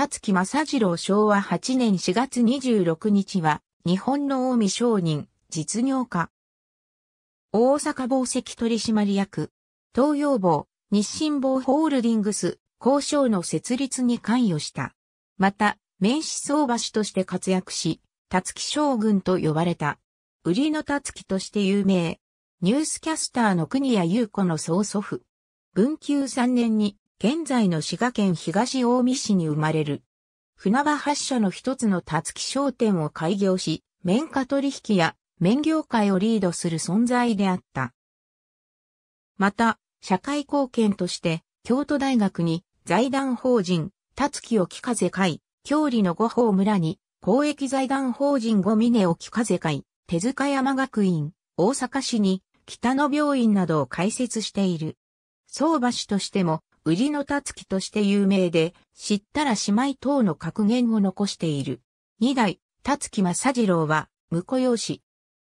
辰木正次郎昭和8年4月26日は、日本の近江商人、実業家。大阪宝石取締役、東洋坊、日清坊ホールディングス、交渉の設立に関与した。また、名刺相場師として活躍し、辰木将軍と呼ばれた。売りの辰木として有名。ニュースキャスターの国谷優子の曽祖父。文久3年に現在の滋賀県東近江市に生まれる。船場発車の一つのたつき商店を開業し、綿花取引や綿業界をリードする存在であった。また、社会貢献として、京都大学に財団法人、たつきを風会、郷里の五宝村に、公益財団法人五峰沖風会、手塚山学院、大阪市に、北野病院などを開設している。相場市としても、売りのたつきとして有名で、知ったら姉妹等の格言を残している。二代、たつき正次郎は、婿養子。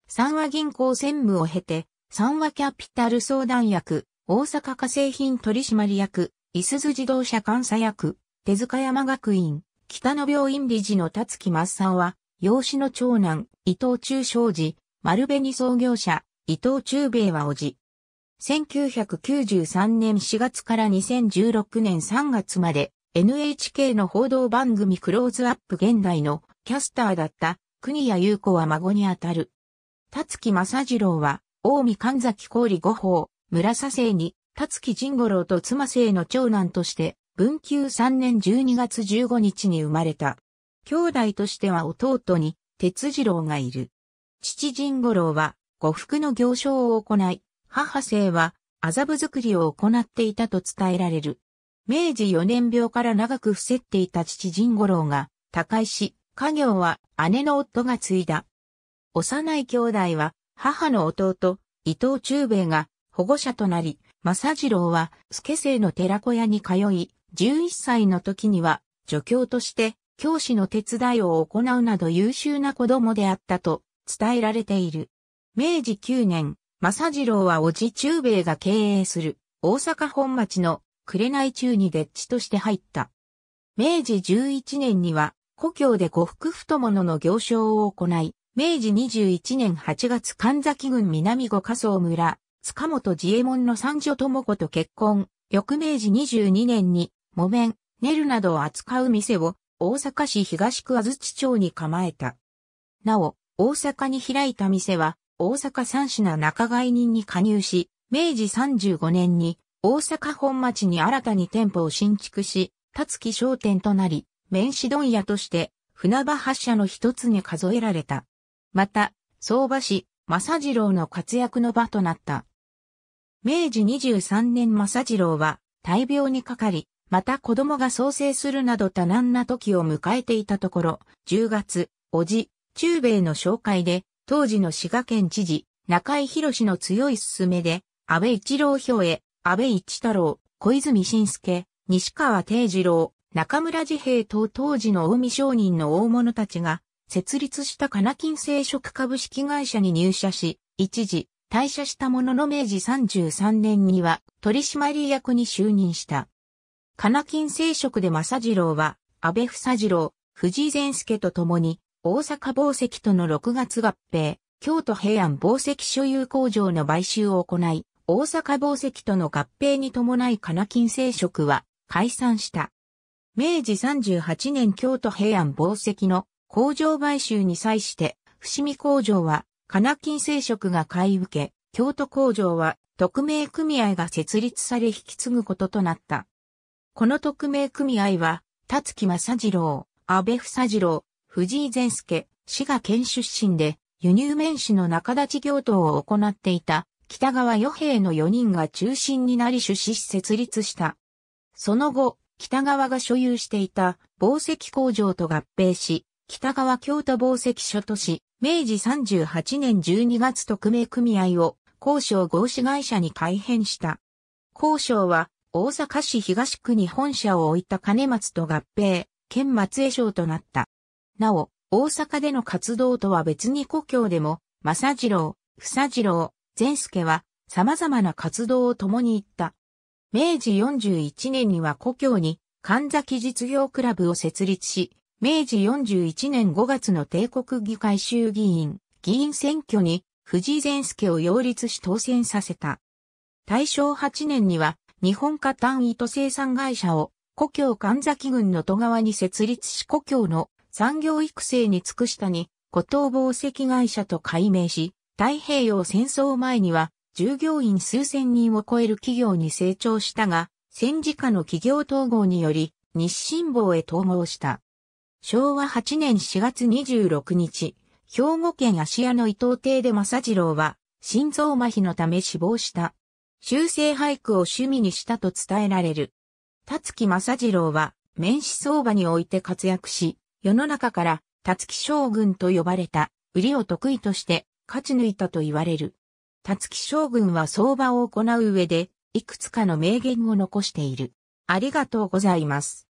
三和銀行専務を経て、三和キャピタル相談役、大阪化成品取締役、いすず自動車監査役、手塚山学院、北野病院理事のたつき正さんは、養子の長男、伊藤忠商事、丸紅創業者、伊藤忠兵衛は叔父、1993年4月から2016年3月まで NHK の報道番組クローズアップ現代のキャスターだった国谷優子は孫にあたる。辰木正次郎は、近江神崎氷五法、村佐生に、辰木仁五郎と妻生の長男として、文久3年12月15日に生まれた。兄弟としては弟に、哲次郎がいる。父仁五郎は、呉服の行商を行い、母性は麻布作りを行っていたと伝えられる。明治4年病から長く伏せっていた父神五郎が他界し、家業は姉の夫が継いだ。幼い兄弟は母の弟、伊藤忠兵衛が保護者となり、正次郎は助生の寺子屋に通い、11歳の時には助教として教師の手伝いを行うなど優秀な子供であったと伝えられている。明治9年、正次郎はおじ中兵衛が経営する大阪本町の紅中にッ地として入った。明治11年には故郷で呉服太物の行商を行い、明治21年8月神崎郡南五仮想村、塚本自衛門の三女智子と結婚、翌明治22年に木綿、ネルなどを扱う店を大阪市東区安土町に構えた。なお、大阪に開いた店は、大阪三品仲買人に加入し、明治35年に大阪本町に新たに店舗を新築し、辰木商店となり、麺子問屋として船場発車の一つに数えられた。また、相場師、正次郎の活躍の場となった。明治23年正次郎は大病にかかり、また子供が創生するなど多難な時を迎えていたところ、10月、おじ、中米の紹介で当時の滋賀県知事、中井博士の強い勧めで、安倍一郎表へ、安倍一太郎、小泉晋介、西川定次郎、中村治平等当時の海商人の大物たちが、設立した金金生殖株式会社に入社し、一時、退社したものの明治33年には、取締役に就任した。金金生殖で正次郎は、安倍房次郎、藤井善介と共に、大阪宝石との6月合併、京都平安宝石所有工場の買収を行い、大阪宝石との合併に伴い金金製殖は解散した。明治38年京都平安宝石の工場買収に際して、伏見工場は金金製殖が買い受け、京都工場は特命組合が設立され引き継ぐこととなった。この特命組合は、辰木正次郎、安倍房次郎、藤井善介、滋賀県出身で、輸入面子の中立行等を行っていた、北川与平の4人が中心になり出資し設立した。その後、北川が所有していた宝石工場と合併し、北川京都宝石所とし、明治38年12月特命組合を交渉合資会社に改編した。交渉は大阪市東区に本社を置いた金松と合併、県松江省となった。なお、大阪での活動とは別に故郷でも、正次郎、房次郎、善助は様々な活動を共に行った。明治41年には故郷に神崎実業クラブを設立し、明治41年5月の帝国議会衆議院、議員選挙に藤井善助を擁立し当選させた。大正8年には日本化単位と生産会社を故郷神崎郡の戸川に設立し故郷の産業育成に尽くしたに、古東紡績会社と改名し、太平洋戦争前には、従業員数千人を超える企業に成長したが、戦時下の企業統合により、日清坊へ統合した。昭和8年4月26日、兵庫県芦屋の伊藤邸で正次郎は、心臓麻痺のため死亡した。修正俳句を趣味にしたと伝えられる。辰木正次郎は、面子相場において活躍し、世の中から、辰木将軍と呼ばれた、売りを得意として、勝ち抜いたと言われる。辰木将軍は相場を行う上で、いくつかの名言を残している。ありがとうございます。